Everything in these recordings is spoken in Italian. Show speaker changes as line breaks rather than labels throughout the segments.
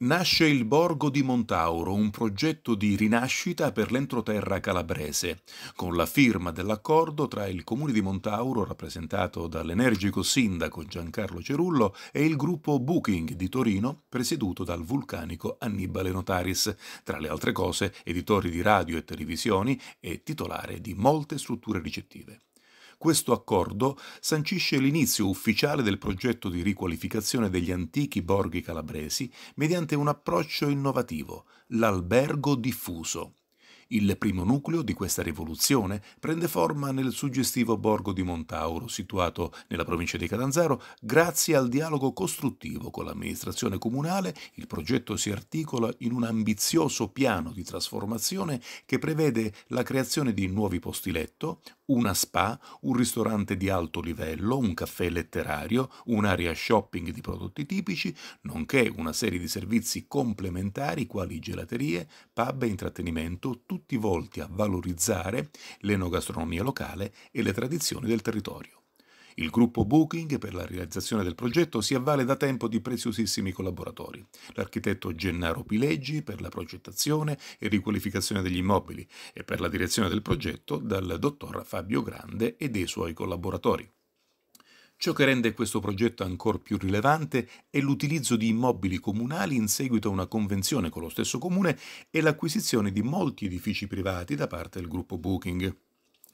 Nasce il Borgo di Montauro, un progetto di rinascita per l'entroterra calabrese, con la firma dell'accordo tra il comune di Montauro, rappresentato dall'energico sindaco Giancarlo Cerullo, e il gruppo Booking di Torino, presieduto dal vulcanico Annibale Notaris, tra le altre cose editori di radio e televisioni e titolare di molte strutture ricettive. Questo accordo sancisce l'inizio ufficiale del progetto di riqualificazione degli antichi borghi calabresi mediante un approccio innovativo, l'albergo diffuso. Il primo nucleo di questa rivoluzione prende forma nel suggestivo borgo di Montauro, situato nella provincia di Catanzaro, grazie al dialogo costruttivo con l'amministrazione comunale. Il progetto si articola in un ambizioso piano di trasformazione che prevede la creazione di nuovi posti letto, una spa, un ristorante di alto livello, un caffè letterario, un'area shopping di prodotti tipici, nonché una serie di servizi complementari quali gelaterie, pub e intrattenimento, tutti volti a valorizzare l'enogastronomia locale e le tradizioni del territorio. Il gruppo Booking per la realizzazione del progetto si avvale da tempo di preziosissimi collaboratori. L'architetto Gennaro Pileggi per la progettazione e riqualificazione degli immobili e per la direzione del progetto dal dottor Fabio Grande e dei suoi collaboratori. Ciò che rende questo progetto ancora più rilevante è l'utilizzo di immobili comunali in seguito a una convenzione con lo stesso comune e l'acquisizione di molti edifici privati da parte del gruppo Booking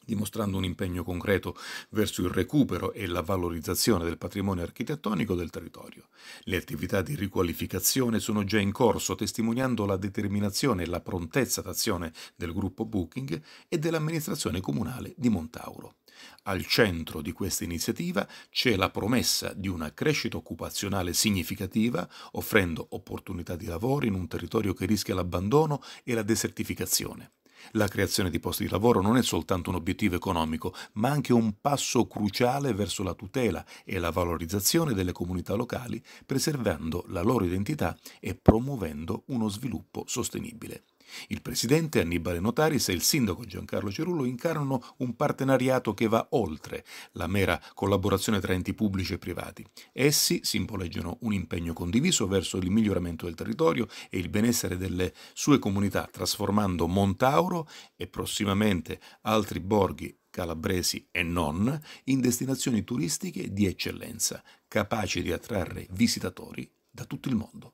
dimostrando un impegno concreto verso il recupero e la valorizzazione del patrimonio architettonico del territorio. Le attività di riqualificazione sono già in corso, testimoniando la determinazione e la prontezza d'azione del gruppo Booking e dell'amministrazione comunale di Montauro. Al centro di questa iniziativa c'è la promessa di una crescita occupazionale significativa, offrendo opportunità di lavoro in un territorio che rischia l'abbandono e la desertificazione. La creazione di posti di lavoro non è soltanto un obiettivo economico, ma anche un passo cruciale verso la tutela e la valorizzazione delle comunità locali, preservando la loro identità e promuovendo uno sviluppo sostenibile. Il presidente Annibale Notaris e il sindaco Giancarlo Cerullo incarnano un partenariato che va oltre la mera collaborazione tra enti pubblici e privati. Essi simboleggiano un impegno condiviso verso il miglioramento del territorio e il benessere delle sue comunità, trasformando Montauro e prossimamente altri borghi calabresi e non in destinazioni turistiche di eccellenza, capaci di attrarre visitatori da tutto il mondo.